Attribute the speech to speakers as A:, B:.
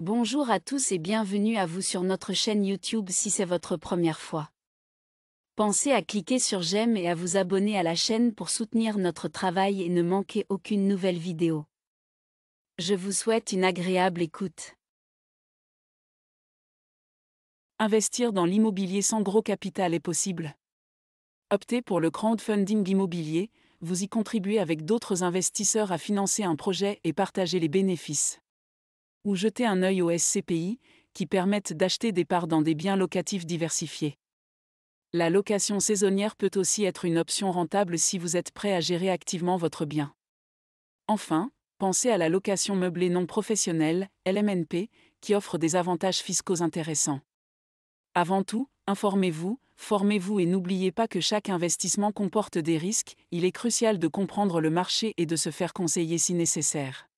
A: Bonjour à tous et bienvenue à vous sur notre chaîne YouTube si c'est votre première fois. Pensez à cliquer sur j'aime et à vous abonner à la chaîne pour soutenir notre travail et ne manquer aucune nouvelle vidéo. Je vous souhaite une agréable écoute.
B: Investir dans l'immobilier sans gros capital
C: est possible. Optez pour le crowdfunding immobilier, vous y contribuez avec d'autres investisseurs à financer un projet et partager les bénéfices ou jeter un œil aux SCPI, qui permettent d'acheter des parts dans des biens locatifs diversifiés. La location saisonnière peut aussi être une option rentable si vous êtes prêt à gérer activement votre bien. Enfin, pensez à la location meublée non professionnelle, LMNP, qui offre des avantages fiscaux intéressants. Avant tout, informez-vous, formez-vous et n'oubliez pas que chaque investissement comporte des risques, il est crucial de comprendre le marché et de se faire conseiller si nécessaire.